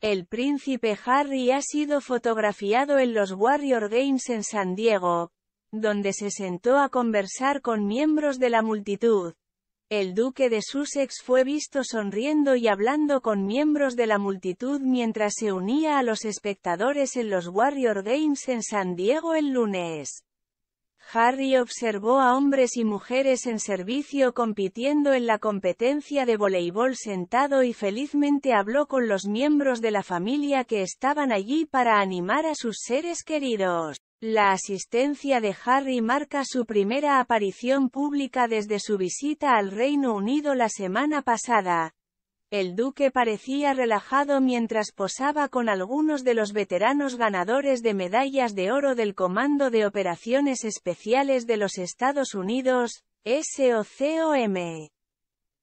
El príncipe Harry ha sido fotografiado en los Warrior Games en San Diego, donde se sentó a conversar con miembros de la multitud. El duque de Sussex fue visto sonriendo y hablando con miembros de la multitud mientras se unía a los espectadores en los Warrior Games en San Diego el lunes. Harry observó a hombres y mujeres en servicio compitiendo en la competencia de voleibol sentado y felizmente habló con los miembros de la familia que estaban allí para animar a sus seres queridos. La asistencia de Harry marca su primera aparición pública desde su visita al Reino Unido la semana pasada, el duque parecía relajado mientras posaba con algunos de los veteranos ganadores de medallas de oro del Comando de Operaciones Especiales de los Estados Unidos, SOCOM.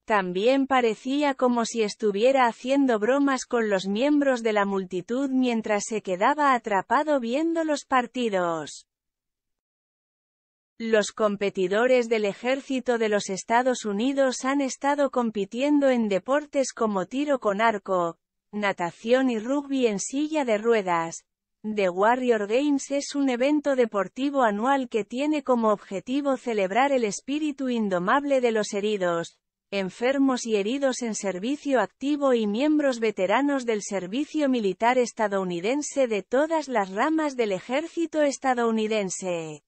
También parecía como si estuviera haciendo bromas con los miembros de la multitud mientras se quedaba atrapado viendo los partidos. Los competidores del ejército de los Estados Unidos han estado compitiendo en deportes como tiro con arco, natación y rugby en silla de ruedas. The Warrior Games es un evento deportivo anual que tiene como objetivo celebrar el espíritu indomable de los heridos, enfermos y heridos en servicio activo y miembros veteranos del servicio militar estadounidense de todas las ramas del ejército estadounidense.